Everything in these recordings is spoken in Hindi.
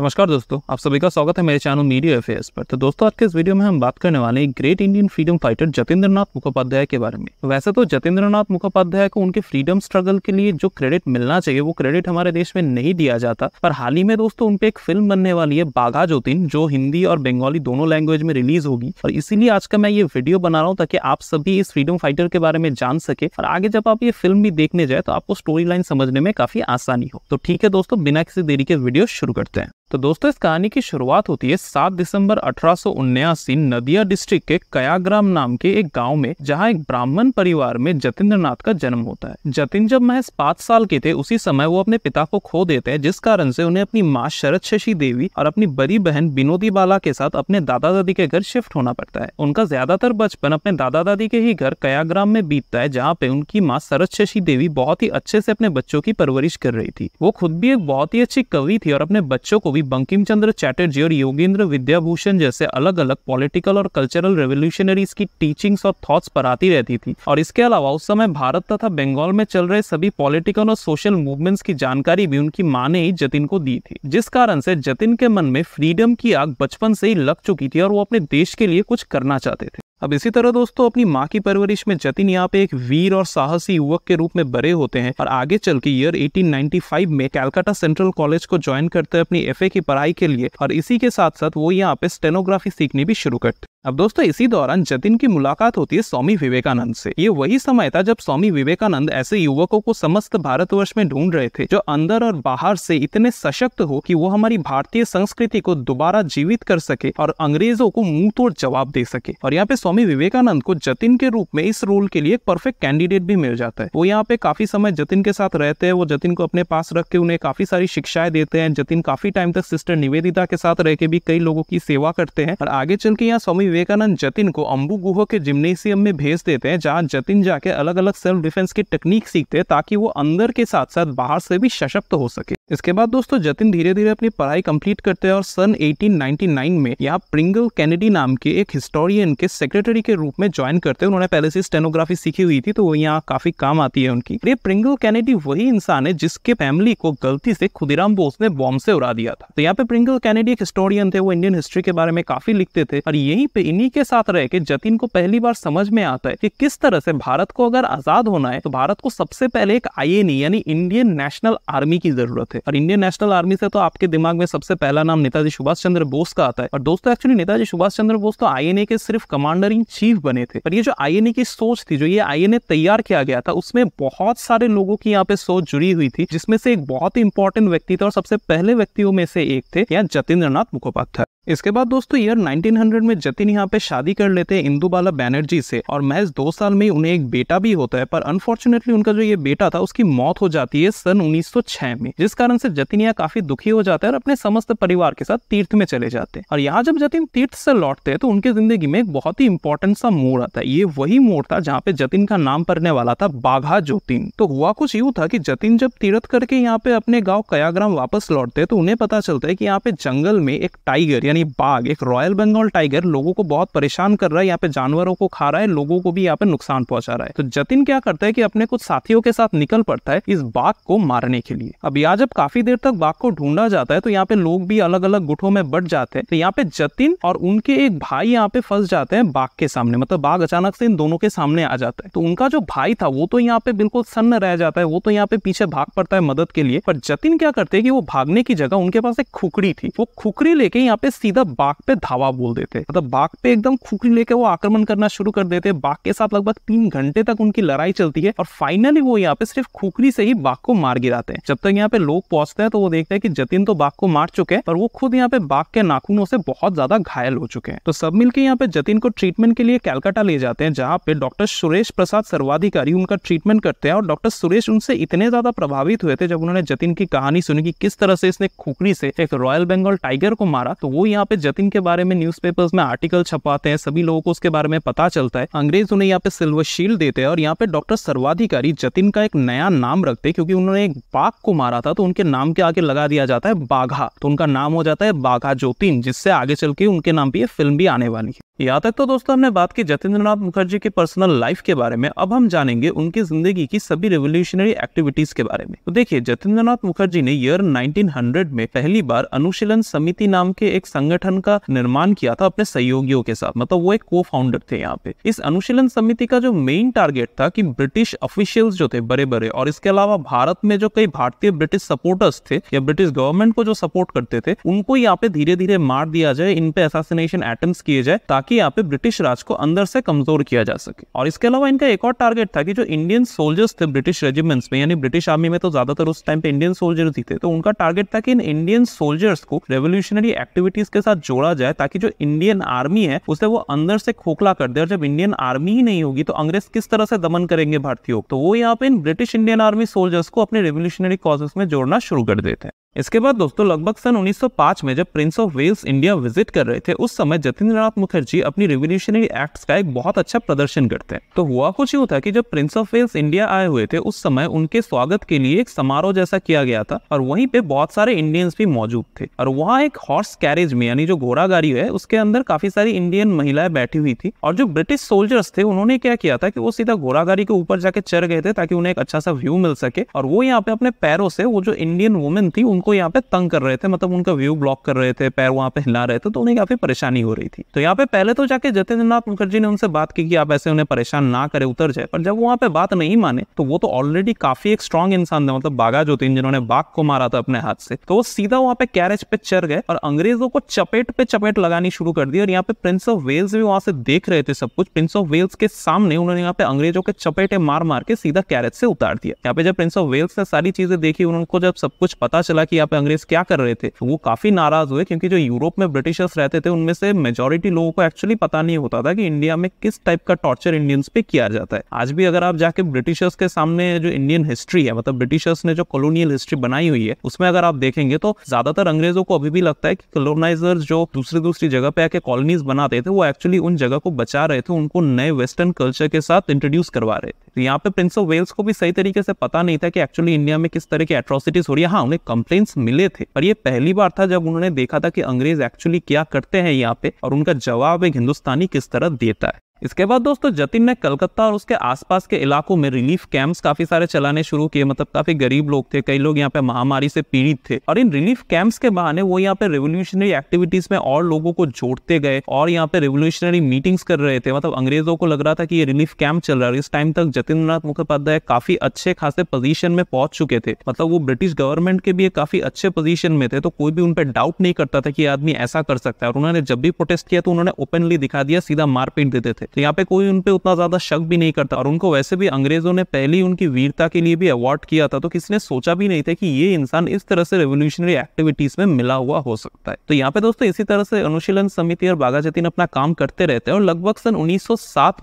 नमस्कार दोस्तों आप सभी का स्वागत है मेरे चैनल मीडिया अफेयर्स पर तो दोस्तों आज के इस वीडियो में हम बात करने वाले हैं great Indian freedom fighter Jatindranath Mukhopadhyay के बारे में वैसे तो जतेंद्रनाथ मुखोपाध्याय को उनके फ्रीडम स्ट्रगल के लिए जो क्रेडिट मिलना चाहिए वो क्रेडिट हमारे देश में नहीं दिया जाता पर हाल ही में दोस्तों उनपे एक फिल्म बनने वाली है बाघा ज्योतिन जो हिंदी और बंगाली दोनों लैंग्वेज में रिलीज होगी और इसीलिए आज का मैं ये वीडियो बना रहा हूँ ताकि आप सभी इस फ्रीडम फाइटर के बारे में जान सके और आगे जब आप ये फिल्म भी देखने जाए तो आपको स्टोरी लाइन समझने में काफी आसानी हो तो ठीक है दोस्तों बिना किसी देरी के वीडियो शुरू करते हैं तो दोस्तों इस कहानी की शुरुआत होती है 7 दिसंबर अठारह नदिया डिस्ट्रिक्ट के कयाग्राम नाम के एक गांव में जहां एक ब्राह्मण परिवार में जतेंद्र नाथ का जन्म होता है जतिन जब महज पांच साल के थे उसी समय वो अपने पिता को खो देते हैं जिस कारण से उन्हें अपनी माँ शरद शशि देवी और अपनी बड़ी बहन बिनोदी बाला के साथ अपने दादा दादी के घर शिफ्ट होना पड़ता है उनका ज्यादातर बचपन अपने दादा दादी के ही घर कयाग्राम में बीतता है जहाँ पे उनकी माँ शरद शशि देवी बहुत ही अच्छे से अपने बच्चों की परवरिश कर रही थी वो खुद भी एक बहुत ही अच्छी कवि थी और अपने बच्चों को भी कभी बंकिम चंद्र चैटर्जी और योगेंद्र विद्याभूषण जैसे अलग अलग पॉलिटिकल और कल्चरल रेवोल्यूशनरीज की टीचिंग्स और थॉट्स पर आती रहती थी और इसके अलावा उस समय भारत तथा बंगाल में चल रहे सभी पॉलिटिकल और सोशल मूवमेंट्स की जानकारी भी उनकी माँ ने ही जतिन को दी थी जिस कारण से जतिन के मन में फ्रीडम की आग बचपन से ही लग चुकी थी और वो अपने देश के लिए कुछ करना चाहते थे अब इसी तरह दोस्तों अपनी माँ की परवरिश में जतिन यहाँ पे एक वीर और साहसी युवक के रूप में बड़े होते हैं और आगे चल के ईयर 1895 में कैलकाटा सेंट्रल कॉलेज को ज्वाइन करते हैं अपनी एफए की पढ़ाई के लिए और इसी के साथ साथ वो यहाँ पे स्टेनोग्राफी सीखनी भी शुरू करते अब दोस्तों इसी दौरान जतिन की मुलाकात होती है स्वामी विवेकानंद से ये वही समय था जब स्वामी विवेकानंद ऐसे युवकों को समस्त भारतवर्ष में ढूंढ रहे थे जो अंदर और बाहर से इतने सशक्त हो कि वो हमारी भारतीय संस्कृति को दोबारा जीवित कर सके और अंग्रेजों को मुंह तोड़ जवाब दे सके और यहाँ पे स्वामी विवेकानंद को जतिन के रूप में इस रोल के लिए परफेक्ट कैंडिडेट भी मिल जाता है वो यहाँ पे काफी समय जतिन के साथ रहते हैं वो जतिन को अपने पास रख के उन्हें काफी सारी शिक्षाएं देते हैं जतिन काफी टाइम तक सिस्टर निवेदिता के साथ रह के भी कई लोगों की सेवा करते हैं और आगे चल के यहाँ स्वामी विवेकानंद जतिन को अंबु गुहो के जिम्नेशियम में भेज देते हैं जहाँ जतिन जाके अलग अलग सेल्फ डिफेंस की टेक्निक सीखते हैं ताकि वो अंदर के साथ साथ बाहर से भी सशक्त हो सके इसके बाद दोस्तों जतिन धीरे धीरे अपनी पढ़ाई कंप्लीट करते हैं और सन 1899 में यहाँ प्रिंगल कैनेडी नाम के एक हिस्टोरियन के सेक्रेटरी के रूप में ज्वाइन करते हैं उन्होंने पहले से स्टेनोग्राफी सीखी हुई थी तो वो यहाँ काफी काम आती है उनकी ये प्रिंगल कैनेडी वही इंसान है जिसके फैमिली को गलती से खुदीराम बोस ने बॉम्ब से उड़ा दिया था तो यहाँ पे प्रिंगल कैनेडी एक हिस्टोरियन थे वो इंडियन हिस्ट्री के बारे में काफी लिखते थे और यही पे तो इन्हीं के साथ रह के जतिन को पहली बार समझ में आता है कि किस तरह से भारत को अगर आजाद होना है तो भारत को सबसे पहले एक आई यानी इंडियन नेशनल आर्मी की जरूरत है और इंडियन नेशनल आर्मी से तो आपके दिमाग में सबसे पहला नाम नेताजी सुभाष चंद्र बोस का आता है और दोस्तों एक्चुअली नेताजी सुभाष चंद्र बोस तो आई के सिर्फ कमांडर इन चीफ बने थे पर ये जो आई की सोच थी जो ये आई तैयार किया गया था उसमें बहुत सारे लोगों की यहाँ पे सोच जुड़ी हुई थी जिसमें से एक बहुत ही इंपॉर्टेंट व्यक्ति था और सबसे पहले व्यक्तियों में से एक थे या नाथ मुखोपाध्याय इसके बाद दोस्तों ईयर 1900 में जतिन यहाँ पे शादी कर लेते हैं इंदू बाला बैनर्जी से और महज दो साल में उन्हें एक बेटा भी होता है पर अनफॉर्चुनेटली उनका जो ये बेटा था उसकी मौत हो जाती है सन 1906 में जिस कारण से जतिन यहाँ काफी दुखी हो जाता है और अपने समस्त परिवार के साथ तीर्थ में चले जाते हैं और यहाँ जब जतिन तीर्थ से लौटते हैं तो उनकी जिंदगी में एक बहुत ही इंपॉर्टेंट सा मोड़ आता है ये वही मोड़ था जहाँ पे जतिन का नाम पड़ने वाला था बाघा ज्योतिन तो हुआ कुछ यू था की जतिन जब तीर्थ करके यहाँ पे अपने गाँव कयाग्राम वापस लौटते हैं तो उन्हें पता चलता है की यहाँ पे जंगल में एक टाइगर यानी बाघ एक रॉयल बंगाल टाइगर लोगों को बहुत परेशान कर रहा है यहाँ पे जानवरों को खा रहा है लोगों को भी यहाँ पे नुकसान पहुंचा रहा है तो जतिन क्या करता है कि अपने कुछ साथियों के साथ निकल पड़ता है इस बाघ को मारने के लिए अब यहाँ जब काफी देर तक बाघ को ढूंढा जाता है तो यहाँ पे लोग भी अलग अलग गुटों में बट जाते हैं तो यहाँ पे जतिन और उनके एक भाई यहाँ पे फंस जाते हैं बाघ के सामने मतलब बाघ अचानक से इन दोनों के सामने आ जाता है तो उनका जो भाई था वो तो यहाँ पे बिल्कुल सन्न रह जाता है वो तो यहाँ पे पीछे भाग पड़ता है मदद के लिए पर जतिन क्या करते हैं कि वो भागने की जगह उनके पास एक खुकड़ी थी वो खुकड़ी लेके यहाँ पे सीधा बाघ पे धावा बोल देते मतलब बाघ पे एकदम खुखरी लेके वो आक्रमण करना शुरू कर देते बाघ के साथ लगभग तीन घंटे तक उनकी लड़ाई चलती है और फाइनली वो यहाँ पे सिर्फ खुखरी से ही बाघ को मार गिराते हैं जब तक यहाँ पे लोग पहुंचते हैं तो वो देखते हैं कि जतिन तो बाघ को मार चुके हैं पर वो खुद यहाँ पे बाघ के नाखूनों से बहुत ज्यादा घायल हो चुके हैं तो सब मिलकर यहाँ पे जतिन को ट्रीटमेंट के लिए कैलकाटा ले जाते हैं जहाँ पे डॉक्टर सुरेश प्रसाद सर्वाधिकारी उनका ट्रीटमेंट करते हैं और डॉक्टर सुरेश उनसे इतने ज्यादा प्रभावित हुए थे जब उन्होंने जतिन की कहानी सुनी कि किस तरह से इसने खुखरी से एक रॉयल बंगाल टाइगर को मारा तो वो यहाँ पे जतिन के बारे में न्यूज़पेपर्स में आर्टिकल छपाते हैं सभी लोगों को उसके बारे में पता चलता है अंग्रेज उन्हें यहाँ पे सिल्वर शील्ड देते हैं और यहाँ पे डॉक्टर सर्वाधिकारी जतिन का एक नया नाम रखते हैं क्योंकि उन्होंने एक बाघ को मारा था तो उनके नाम के आगे लगा दिया जाता है बाघा तो उनका नाम हो जाता है बाघा ज्योतिन जिससे आगे चल के उनके नाम पे ये फिल्म भी आने वाली है यहाँ तक तो दोस्तों हमने बात की जतेंद्रनाथ मुखर्जी के पर्सनल लाइफ के बारे में अब हम जानेंगे उनकी जिंदगी की सभी रेवोल्यूशनरी एक्टिविटीज के बारे में तो देखिए जतेंद्रनाथ मुखर्जी ने ईयर 1900 में पहली बार अनुशीलन समिति नाम के एक संगठन का निर्माण किया था अपने सहयोगियों के साथ मतलब वो एक को फाउंडर थे यहाँ पे इस अनुशीलन समिति का जो मेन टारगेट था की ब्रिटिश ऑफिशियल जो थे बड़े बड़े और इसके अलावा भारत में जो कई भारतीय ब्रिटिश सपोर्टर्स थे या ब्रिटिश गवर्नमेंट को जो सपोर्ट करते थे उनको यहाँ पे धीरे धीरे मार दिया जाए इन पे असासिनेशन अटेम्प किए जाए ताकि ताकि यहाँ पे ब्रिटिश राज को अंदर से कमजोर किया जा सके और इसके अलावा इनका एक और टारगेट था कि जो इंडियन सोल्जर्स थे ब्रिटिश रेजिमेंट्स में यानी ब्रिटिश आर्मी में तो ज्यादातर उस टाइम पे इंडियन सोल्जर्स ही थे तो उनका टारगेट था कि इन इंडियन सोल्जर्स को रेवोल्यूशनरी एक्टिविटीज के साथ जोड़ा जाए ताकि जो इंडियन आर्मी है उसे वो अंदर से खोखला कर दे और जब इंडियन आर्मी ही नहीं होगी तो अंग्रेज किस तरह से दमन करेंगे भारतीयों तो वो यहाँ पे इन ब्रिटिश इंडियन आर्मी सोल्जर्स को अपने रेवोल्यूशनरी कॉजेस में जोड़ना शुरू कर देते हैं इसके बाद दोस्तों लगभग सन 1905 में जब prince of Wales India visit कर रहे थे उस समय जतिंद्रनाथ मुखर्जी अपनी रिवोल्यूशनरी एक्ट्स का एक बहुत अच्छा प्रदर्शन करते हैं तो हुआ कुछ यूँ था कि जब प्रिंस ऑफ वेल्स इंडिया आए हुए थे उस समय उनके स्वागत के लिए एक समारोह जैसा किया गया था और वहीं पे बहुत सारे इंडियंस भी मौजूद थे और वहाँ एक हॉर्स कैरेज में यानी जो घोड़ा गाड़ी है उसके अंदर काफी सारी इंडियन महिलाएं बैठी हुई थी और जो ब्रिटिश सोल्जर्स थे उन्होंने क्या किया था कि वो सीधा घोड़ा गाड़ी के ऊपर जाके चढ़ गए थे ताकि उन्हें एक अच्छा सा व्यू मिल सके और वो यहाँ पे अपने पैरों से वो जो इंडियन वुमेन थी उनको यहाँ पे तंग कर रहे थे मतलब उनका व्यू ब्लॉक कर रहे थे पैर वहाँ पे हिला रहे थे तो उन्हें काफी परेशानी हो रही थी तो यहाँ पे पहले तो जाके जतेंद्रनाथ मुखर्जी ने उनसे बात की कि आप ऐसे उन्हें परेशान ना करें उतर जाए पर जब वो वहाँ पे बात नहीं माने तो वो तो ऑलरेडी काफी एक स्ट्रॉन्ग इंसान था मतलब बागा जो थी जिन्होंने बाघ को मारा था अपने हाथ से तो वो सीधा वहाँ पे कैरेज पे चढ़ गए और अंग्रेजों को चपेट पे चपेट लगानी शुरू कर दी और यहाँ पे प्रिंस ऑफ वेल्स भी वहां से देख रहे थे सब कुछ प्रिंस ऑफ वेल्स के सामने उन्होंने यहाँ पे अंग्रेजों के चपेटे मार मार के सीधा कैरेज से उतार दिया यहाँ पे जब प्रिंस ऑफ वेल्स ने सारी चीजें देखी उनको जब सब कुछ पता चला कि यहाँ पे अंग्रेज क्या कर रहे थे वो काफी नाराज हुए क्योंकि जो यूरोप में ब्रिटिशर्स रहते थे उनमें से मेजोरिटी लोगों को एक्चुअली पता नहीं होता था कि इंडिया में किस टाइप का टॉर्चर इंडियंस पे किया जाता है आज भी अगर आप जाके ब्रिटिशर्स के सामने जो इंडियन हिस्ट्री है मतलब ब्रिटिशर्स ने जो कॉलोनियल हिस्ट्री बनाई हुई है उसमें अगर आप देखेंगे तो ज्यादातर अंग्रेजों को अभी भी लगता है कि कॉलोनाइजर जो दूसरी दूसरी जगह पे आके कॉलोनीज बनाते थे वो एक्चुअली उन जगह को बचा रहे थे उनको नए वेस्टर्न कल्चर के साथ इंट्रोड्यूस करवा रहे थे तो यहाँ पे प्रिंस ऑफ वेल्स को भी सही तरीके से पता नहीं था कि एक्चुअली इंडिया में किस तरह की एट्रोसिटीज हो रही है हाँ उन्हें कंप्लेन्स मिले थे पर ये पहली बार था जब उन्होंने देखा था कि अंग्रेज एक्चुअली क्या करते हैं यहाँ पे और उनका जवाब एक हिंदुस्तानी किस तरह देता है इसके बाद दोस्तों जतिन ने कलकत्ता और उसके आसपास के इलाकों में रिलीफ कैंप्स काफी सारे चलाने शुरू किए मतलब काफी गरीब लोग थे कई लोग यहाँ पे महामारी से पीड़ित थे और इन रिलीफ कैंप्स के बहाने वो यहाँ पे रेवोल्यूशनरी एक्टिविटीज में और लोगों को जोड़ते गए और यहाँ पे रेवोल्यूशनरी मीटिंग्स कर रहे थे मतलब अंग्रेजों को लग रहा था कि ये रिलीफ कैंप चल रहा है इस टाइम तक नाथ मुखोपाध्याय काफी अच्छे खासे पोजीशन में पहुंच चुके थे मतलब वो ब्रिटिश गवर्नमेंट के भी काफी अच्छे पोजीशन में थे तो कोई भी उन पर डाउट नहीं करता था कि आदमी ऐसा कर सकता है और उन्होंने जब भी प्रोटेस्ट किया तो उन्होंने ओपनली दिखा दिया सीधा मारपीट देते थे तो यहाँ पे कोई उन पर उतना ज़्यादा शक भी नहीं करता और उनको वैसे भी अंग्रेज़ों ने पहले ही उनकी वीरता के लिए भी अवार्ड किया था तो किसी ने सोचा भी नहीं था कि ये इंसान इस तरह से रेवोल्यूशनरी एक्टिविटीज़ में मिला हुआ हो सकता है तो यहाँ पे दोस्तों इसी तरह से अनुशीलन समिति और बाघा जतीन अपना काम करते रहते हैं और लगभग सन उन्नीस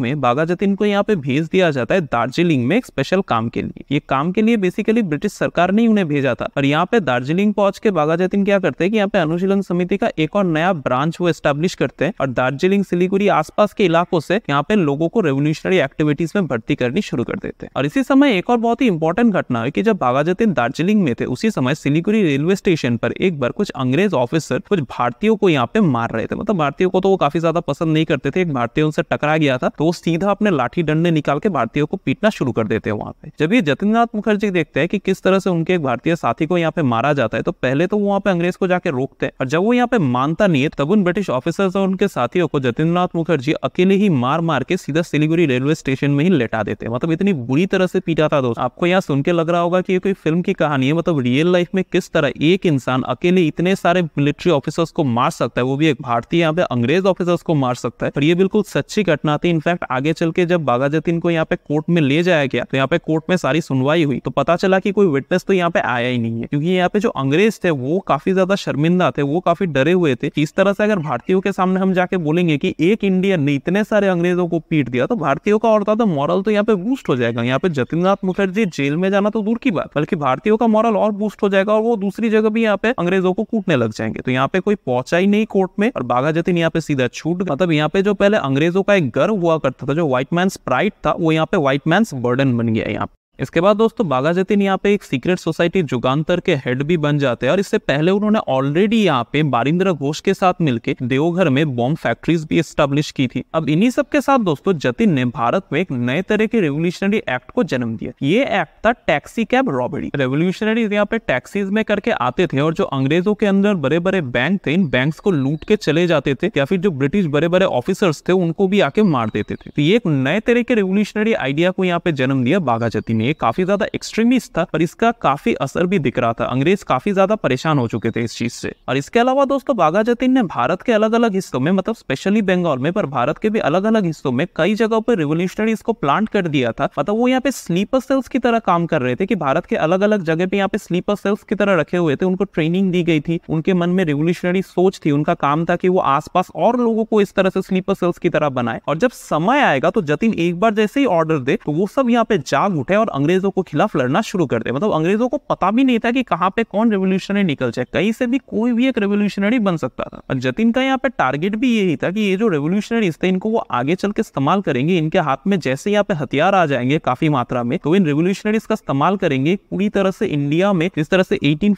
में बाघा जतीन को यहाँ पे भेज दिया जाता है दार्जिलिंग में एक स्पेशल काम के लिए ये काम के लिए बेसिकली ब्रिटिश सरकार ने उन्हें भेजा था और यहाँ पे दार्जिलिंग पहुंच के बाघा जतीन क्या करते हैं कि यहाँ पे अनुशीलन समिति का एक और नया ब्रांच वो स्टैब्लिश करते हैं और दार्जिलिंग सिलीगुड़ी आसपास के इलाकों से से यहाँ पे लोगों को रेवोल्यूशनरी एक्टिविटीज में भर्ती करनी शुरू कर देते और इसी समय एक और बहुत ही इंपॉर्टेंट घटना है की जब बाबा जतीन दार्जिलिंग में थे उसी समय सिलीगुड़ी रेलवे स्टेशन पर एक बार कुछ अंग्रेज ऑफिसर कुछ भारतीयों को यहाँ पे मार रहे थे मतलब भारतीयों को तो वो काफी ज्यादा पसंद नहीं करते थे एक भारतीय उनसे टकरा गया था तो वो सीधा अपने लाठी डंडे निकाल के भारतीयों को पीटना शुरू कर देते हैं वहां पे जब ये जतिननाथ मुखर्जी देखते हैं कि किस तरह से उनके एक भारतीय साथी को यहाँ पे मारा जाता है तो पहले तो वहाँ पे अंग्रेज को जाके रोकते हैं और जब वो यहाँ पे मानता नहीं है तब उन ब्रिटिश ऑफिसर्स और उनके साथियों को जतिननाथ मुखर्जी अकेले ही मार मार मार के सीधा सिलीगुड़ी रेलवे स्टेशन में ही लेटा देते मतलब इतनी बुरी तरह से पीटा था दोस्त आपको यहाँ सुन के लग रहा होगा कि ये कोई फिल्म की कहानी है मतलब रियल लाइफ में किस तरह एक इंसान अकेले इतने सारे मिलिट्री ऑफिसर्स को मार सकता है वो भी एक भारतीय यहाँ पे अंग्रेज ऑफिसर्स को मार सकता है पर ये बिल्कुल सच्ची घटना थी इनफैक्ट आगे चल के जब बाघा जतीन को यहाँ पे कोर्ट में ले जाया गया तो यहाँ पे कोर्ट में सारी सुनवाई हुई तो पता चला की कोई विटनेस तो यहाँ पे आया ही नहीं है क्योंकि यहाँ पे जो अंग्रेज थे वो काफी ज्यादा शर्मिंदा थे वो काफी डरे हुए थे इस तरह से अगर भारतीयों के सामने हम जाके बोलेंगे की एक इंडियन ने इतने सारे अंग्रेजों को पीट दिया तो भारतीयों का और ज्यादा मॉरल तो यहाँ पे बूस्ट हो जाएगा यहाँ पे जतीन्द्रनाथ मुखर्जी जेल में जाना तो दूर की बात बल्कि भारतीयों का मॉरल और बूस्ट हो जाएगा और वो दूसरी जगह भी यहाँ पे अंग्रेजों को कूटने लग जाएंगे तो यहाँ पे कोई पहुंचा ही नहीं कोर्ट में और बाघा जतीन यहाँ पे सीधा छूट मतलब यहाँ पे जो पहले अंग्रेजों का एक गर्व हुआ करता था जो व्हाइट मैन स्प्राइट था वो यहाँ पे व्हाइट मैं बर्डन बन गया यहाँ इसके बाद दोस्तों बागा जतीन यहाँ पे एक सीक्रेट सोसाइटी जुगांतर के हेड भी बन जाते हैं और इससे पहले उन्होंने ऑलरेडी यहाँ पे बारिंद्र घोष के साथ मिलकर देवघर में बॉम्ब फैक्ट्रीज भी स्टेब्लिश की थी अब इन्हीं सब के साथ दोस्तों जतिन ने भारत में एक नए तरह के रेवोल्यूशनरी एक्ट को जन्म दिया ये एक्ट था टैक्सी कैब रॉबरी रेवोल्यूशनरी यहाँ पे टैक्सीज में करके आते थे और जो अंग्रेजों के अंदर बड़े बड़े बैंक थे इन बैंक को लूट के चले जाते थे या फिर जो ब्रिटिश बड़े बड़े ऑफिसर्स थे उनको भी आके मार देते थे तो ये एक नए तरह के रेवोल्यूशनरी आइडिया को यहाँ पे जन्म दिया बाघा जतिन ने ये काफी ज्यादा एक्सट्रीमिस्ट था पर इसका काफी असर भी दिख रहा था अंग्रेज काफी ज्यादा परेशान हो चुके थे इस चीज से और इसके अलावा दोस्तों बाघा जतीन ने भारत के अलग अलग हिस्सों में मतलब स्पेशली बंगाल में पर भारत के भी अलग अलग हिस्सों में कई जगहों पर रिवोल्यूशनरी को प्लांट कर दिया था मतलब वो यहाँ पे स्लीपर सेल्स की तरह काम कर रहे थे कि भारत के अलग अलग जगह पे यहाँ पे स्लीपर सेल्स की तरह रखे हुए थे उनको ट्रेनिंग दी गई थी उनके मन में रिवोल्यूशनरी सोच थी उनका काम था कि वो आसपास और लोगों को इस तरह से स्लीपर सेल्स की तरह बनाए और जब समय आएगा तो जतिन एक बार जैसे ही ऑर्डर दे तो वो सब यहाँ पे जाग उठे और अंग्रेजों को खिलाफ लड़ना शुरू कर दिया मतलब अंग्रेजों को पता भी नहीं था कि कहाँ पे कौन रेवोल्यूशनरी निकल जाए कहीं से भी कोई भी एक रेवोल्यूशनरी बन सकता था और जतिन का यहाँ पे टारगेट भी यही था कि ये जो रेवोल्यूशनरी थे इनको वो आगे चल के इस्तेमाल करेंगे इनके हाथ में जैसे यहाँ पे हथियार आ जाएंगे काफी मात्रा में तो इन रेवोल्यूशनरीज का इस्तेमाल करेंगे पूरी तरह से इंडिया में जिस तरह से एटीन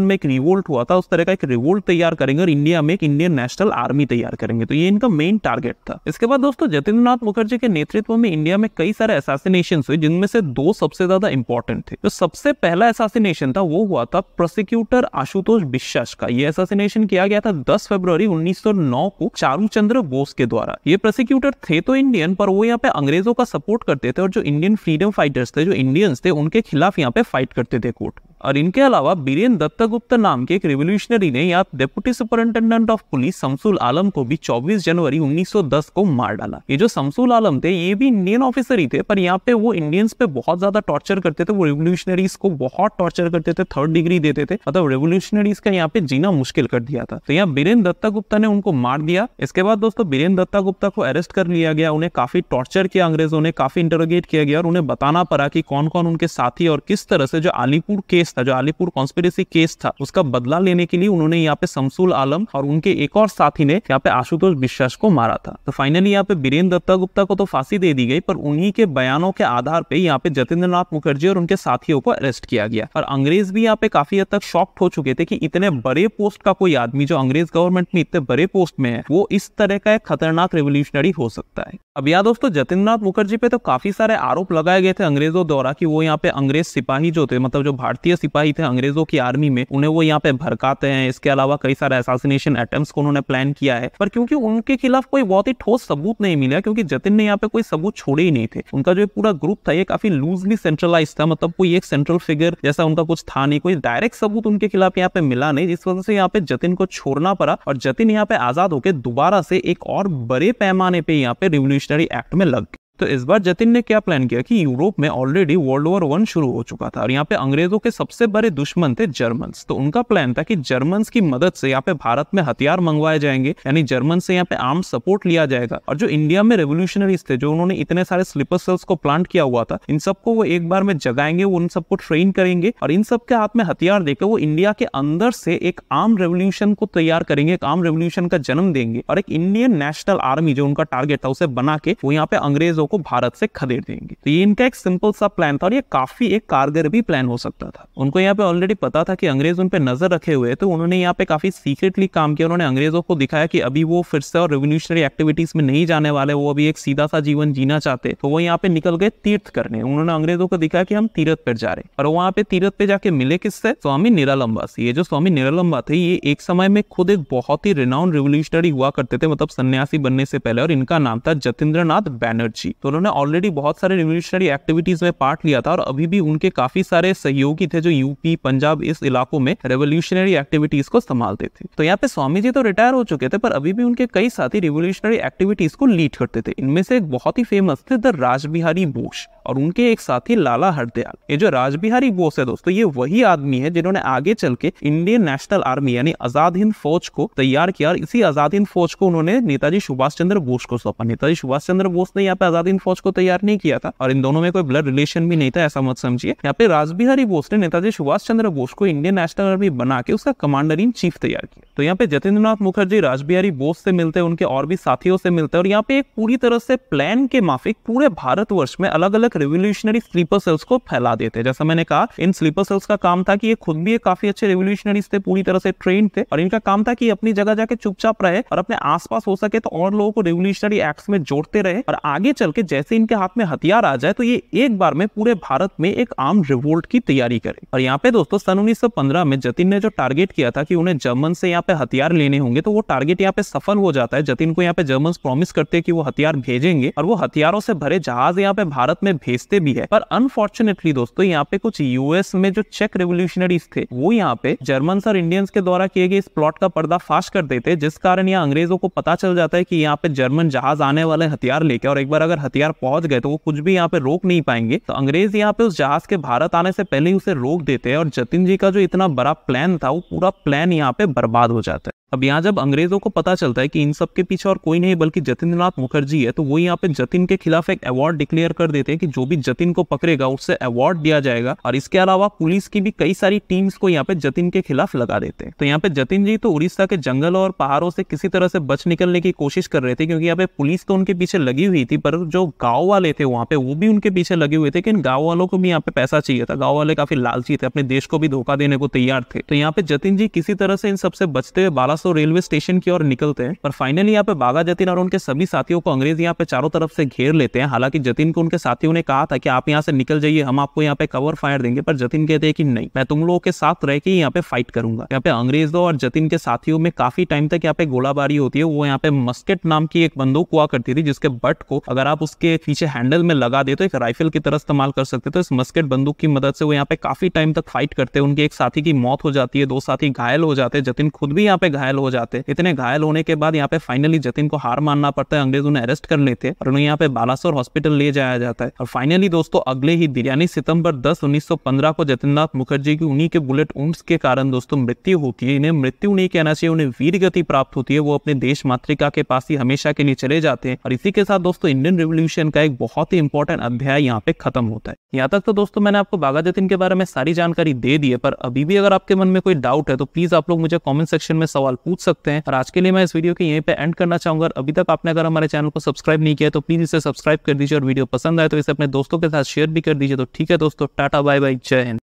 में एक रिवोल्ट हुआ था उस तरह का एक रिवोल्ट तैयार करेंगे और इंडिया में एक इंडियन नेशनल आर्मी तैयार करेंगे तो ये इनका मेन टारगेट था इसके बाद दोस्तों जतिन्द्रनाथ मुखर्जी के नेतृत्व में इंडिया में कई सारे एसासिनेशन हुए जिनमें से दो सबसे ज्यादा इंपॉर्टेंट थे जो सबसे पहला एसासिनेशन था वो हुआ था प्रोसिक्यूटर आशुतोष विश्वास का ये एसासिनेशन किया गया था 10 फरवरी 1909 को चारू चंद्र बोस के द्वारा ये प्रोसिक्यूटर थे तो इंडियन पर वो यहाँ पे अंग्रेजों का सपोर्ट करते थे और जो इंडियन फ्रीडम फाइटर्स थे जो इंडियंस थे उनके खिलाफ यहाँ पे फाइट करते थे कोर्ट और इनके अलावा बीरेन दत्तागुप्ता नाम के एक रिवोल्यूशनरी ने या deputy superintendent of police Shamsul Alam को भी 24 जनवरी 1910 को मार डाला ये जो शमसुल आलम थे ये भी इंडियन ऑफिसर ही थे पर यहाँ पे वो इंडियंस पे बहुत ज्यादा टॉर्चर करते थे वो रिवोल्यूशनरीज को बहुत टॉर्चर करते थे थर्ड डिग्री देते थे मतलब रेवोल्यूशनरीज का यहाँ पे जीना मुश्किल कर दिया था तो यहाँ बीरेन गुप्ता ने उनको मार दिया इसके बाद दोस्तों बीरेन गुप्ता को अरेस्ट कर लिया गया उन्हें काफी टॉर्चर किया अंग्रेजों ने काफी इंटरोगेट किया गया और उन्हें बताना पड़ा कि कौन कौन उनके साथी और किस तरह से जो अलीपुर केस केस था जो अलीपुर कॉन्स्पेरेसी केस था उसका बदला लेने के लिए उन्होंने यहाँ पे शमसुल आलम और उनके एक और साथी ने यहाँ पे आशुतोष विश्वास को मारा था तो फाइनली यहाँ पे बीरेन्द्र दत्ता गुप्ता को तो फांसी दे दी गई पर उन्हीं के बयानों के आधार पे यहाँ पे जतेंद्र मुखर्जी और उनके साथियों को अरेस्ट किया गया और अंग्रेज भी यहाँ पे काफी हद तक शॉक्ट हो चुके थे कि इतने बड़े पोस्ट का कोई आदमी जो अंग्रेज गवर्नमेंट में इतने बड़े पोस्ट में है वो इस तरह का एक खतरनाक रेवोल्यूशनरी हो सकता है अब यहाँ दोस्तों जतेंद्रनाथ मुखर्जी पे तो काफी सारे आरोप लगाए गए थे अंग्रेजों द्वारा कि वो यहाँ पे अंग्रेज सिपाही जो थे मतलब जो भारतीय सिपाही थे अंग्रेजों की आर्मी में उन्हें वो यहाँ पे भरकाते हैं इसके अलावा कई सारे एसासिनेशन अटेम्प्ट को उन्होंने प्लान किया है पर क्योंकि उनके खिलाफ कोई बहुत ही ठोस सबूत नहीं मिला क्योंकि जतिन ने यहाँ पे कोई सबूत छोड़े ही नहीं थे उनका जो पूरा ग्रुप था ये काफी लूजली सेंट्रलाइज था मतलब कोई एक सेंट्रल फिगर जैसा उनका कुछ था नहीं कोई डायरेक्ट सबूत उनके खिलाफ यहाँ पे मिला नहीं जिस वजह से यहाँ पे जतिन को छोड़ना पड़ा और जतिन यहाँ पे आजाद होकर दोबारा से एक और बड़े पैमाने पे यहाँ पे रिवोल्यूशनरी एक्ट में लग तो इस बार जतिन ने क्या प्लान किया कि यूरोप में ऑलरेडी वर्ल्ड वॉर वन शुरू हो चुका था और यहाँ पे अंग्रेजों के सबसे बड़े दुश्मन थे जर्मन्स तो उनका प्लान था कि जर्मन्स की मदद से यहाँ पे भारत में हथियार मंगवाए जाएंगे यानी जर्मन से यहाँ पे आर्म सपोर्ट लिया जाएगा और जो इंडिया में रेवोल्यूशनरीज थे जो उन्होंने इतने सारे स्लीपर सेल्स को प्लांट किया हुआ था इन सबको वो एक बार में जगाएंगे वो उन सबको ट्रेन करेंगे और इन सबके हाथ में हथियार देकर वो इंडिया के अंदर से एक आर्म रेवोल्यूशन को तैयार करेंगे एक आर्म रेवोल्यूशन का जन्म देंगे और एक इंडियन नेशनल आर्मी जो उनका टारगेट था उसे बना के वो यहाँ पे अंग्रेजों चीजों को भारत से खदेड़ देंगे तो ये इनका एक सिंपल सा प्लान था और ये काफी एक कारगर भी प्लान हो सकता था उनको यहाँ पे ऑलरेडी पता था कि अंग्रेज उन पर नजर रखे हुए तो उन्होंने यहाँ पे काफी सीक्रेटली काम किया उन्होंने अंग्रेजों को दिखाया कि अभी वो फिर से और रेवोल्यूशनरी एक्टिविटीज में नहीं जाने वाले वो अभी एक सीधा सा जीवन जीना चाहते तो वो यहाँ पे निकल गए तीर्थ करने उन्होंने अंग्रेजों को दिखाया कि हम तीर्थ पर जा रहे और वहाँ पे तीर्थ पे जाके मिले किससे स्वामी निरालंबा से ये जो स्वामी निरालंबा थे ये एक समय में खुद एक बहुत ही रिनाउंड रेवोल्यूशनरी हुआ करते थे मतलब सन्यासी बनने से पहले और इनका नाम था जतेंद्र बैनर्जी तो उन्होंने ऑलरेडी बहुत सारे रिवोल्यूशनरी एक्टिविटीज में पार्ट लिया था और अभी भी उनके काफी सारे सहयोगी थे जो यूपी पंजाब इस इलाकों में रेवोल्यूशनरी एक्टिविटीज को संभालते थे तो यहाँ पे स्वामी जी तो रिटायर हो चुके थे पर अभी भी उनके कई साथी रिवोल्यूशनरी एक्टिविटीज को लीड करते थे इनमें से एक बहुत ही फेमस थे द राजबिहारी बोश और उनके एक साथी लाला हरदयाल ये जो राजबिहारी बोस है दोस्तों ये वही आदमी है जिन्होंने आगे चल के इंडियन नेशनल आर्मी यानी आजाद हिंद फौज को तैयार किया और इसी आजाद हिंद फौज को उन्होंने नेताजी सुभाष चंद्र बोस को सौंपा नेताजी सुभाष चंद्र बोस ने यहाँ पे आजाद हिंद फौज को तैयार नहीं किया था और इन दोनों में कोई ब्लड रिलेशन भी नहीं था ऐसा मत समझिए यहाँ पे राजबिहारी बोस ने नेताजी सुभाष चंद्र बोस को इंडियन नेशनल आर्मी बना के उसका कमांडर इन चीफ तैयार किया तो यहाँ पे जतेंद्रनाथ मुखर्जी राजबिहारी बोस से मिलते हैं उनके और भी साथियों से मिलते हैं और यहाँ पे एक पूरी तरह से प्लान के माफिक पूरे भारतवर्ष में अलग अलग एक रिवोल्यूशनरी स्लीपर सेल्स को फैला देते हैं जैसा मैंने कहा इन स्लीपर सेल्स का काम था कि ये खुद भी काफी अच्छे रिवोल्यूशनरीज थे पूरी तरह से ट्रेन थे और इनका काम था कि अपनी जगह जाके चुपचाप रहे और अपने आसपास हो सके तो और लोगों को रिवोल्यूशनरी एक्ट में जोड़ते रहे और आगे चल के जैसे इनके हाथ में हथियार आ जाए तो ये एक बार में पूरे भारत में एक आम रिवोल्ट की तैयारी करे और यहाँ पे दोस्तों सन उन्नीस में जतिन ने जो टारगेट किया था कि उन्हें जर्मन से यहाँ पे हथियार लेने होंगे तो वो टारगेट यहाँ पे सफल हो जाता है जतिन को यहाँ पे जर्मन प्रॉमिस करते हैं कि वो हथियार भेजेंगे और वो हथियारों से भरे जहाज यहाँ पे भारत में भेजते भी है पर अनफॉर्चुनेटली दोस्तों यहाँ पे कुछ यूएस में जो चेक रेवोल्यूशनरीज थे वो यहाँ पे जर्मन और इंडियंस के द्वारा किए गए इस प्लॉट का पर्दाफाश कर देते जिस कारण यहाँ अंग्रेजों को पता चल जाता है कि यहाँ पे जर्मन जहाज आने वाले हथियार लेके और एक बार अगर हथियार पहुंच गए तो वो कुछ भी यहाँ पे रोक नहीं पाएंगे तो अंग्रेज यहाँ पे उस जहाज के भारत आने से पहले ही उसे रोक देते हैं और जतिन जी का जो इतना बड़ा प्लान था वो पूरा प्लान यहाँ पे बर्बाद हो जाता है अब यहाँ जब अंग्रेजों को पता चलता है कि इन सब के पीछे और कोई नहीं बल्कि जतिननाथ मुखर्जी है तो वो यहाँ पे जतिन के खिलाफ एक अवार्ड डिक्लेयर कर देते हैं कि जो भी जतिन को पकड़ेगा उससे अवार्ड दिया जाएगा और इसके अलावा पुलिस की भी कई सारी टीम्स को यहाँ पे जतिन के खिलाफ लगा देते हैं तो यहाँ पे जतिन जी तो उड़ीसा के जंगल और पहाड़ों से किसी तरह से बच निकलने की कोशिश कर रहे थे क्योंकि यहाँ पे पुलिस तो उनके पीछे लगी हुई थी पर जो गाँव वाले थे वहाँ पे वो भी उनके पीछे लगे हुए थे लेकिन गाँव वालों को भी यहाँ पे पैसा चाहिए था गाँव वाले काफी लालची थे अपने देश को भी धोखा देने को तैयार थे तो यहाँ पे जतिन जी किसी तरह से इन सबसे बचते हुए बारह सो रेलवे स्टेशन की ओर निकलते हैं पर फाइनली यहाँ पे बागा जतिन और उनके सभी साथियों को अंग्रेज यहाँ पे चारों तरफ से घेर लेते हैं हालांकि जतिन को उनके साथियों ने कहा था कि आप यहाँ से निकल जाइए हम आपको यहाँ पे कवर फायर देंगे पर जतिन कहते हैं कि नहीं मैं तुम लोगों के साथ रह के यहाँ पे फाइट करूंगा यहाँ पे अंग्रेजों और जतिन के साथियों में काफी टाइम तक यहाँ पे गोलाबारी होती है वो यहाँ पे मस्केट नाम की एक बंदूक हुआ करती थी जिसके बट को अगर आप उसके पीछे हैंडल में लगा दे तो एक राइफल की तरह इस्तेमाल कर सकते तो इस मस्केट बंदूक की मदद से वो यहाँ पे काफी टाइम तक फाइट करते हैं उनके एक साथी की मौत हो जाती है दो साथी घायल हो जाते हैं जतिन खुद भी यहाँ पे घायल घायल हो जाते इतने घायल होने के बाद यहाँ पे फाइनली जतिन को हार मानना पड़ता है अंग्रेज उन्हें अरेस्ट कर लेते और उन्हें यहाँ पे बालासोर हॉस्पिटल ले जाया जाता है और फाइनली दोस्तों अगले ही दिन यानी सितंबर दस उन्नीस को जतिननाथ मुखर्जी की उन्हीं के बुलेट ऊंट्स के कारण दोस्तों मृत्यु होती है इन्हें मृत्यु नहीं कहना चाहिए उन्हें वीर गति प्राप्त होती है वो अपने देश मातृका के पास ही हमेशा के लिए चले जाते हैं और इसी के साथ दोस्तों इंडियन रेवोल्यूशन का एक बहुत ही इंपॉर्टेंट अध्याय यहाँ पे खत्म होता है यहाँ तक तो दोस्तों मैंने आपको बागा जतिन के बारे में सारी जानकारी दे दी है पर अभी भी अगर आपके मन में कोई डाउट है तो प्लीज आप लोग मुझे कॉमेंट सेक्शन में सवाल सवाल पूछ सकते हैं और आज के लिए मैं इस वीडियो के यहीं पे एंड करना चाहूंगा अभी तक आपने अगर हमारे चैनल को सब्सक्राइब नहीं किया तो प्लीज इसे सब्सक्राइब कर दीजिए और वीडियो पसंद आए तो इसे अपने दोस्तों के साथ शेयर भी कर दीजिए तो ठीक है दोस्तों टाटा बाय बाय जय हिंद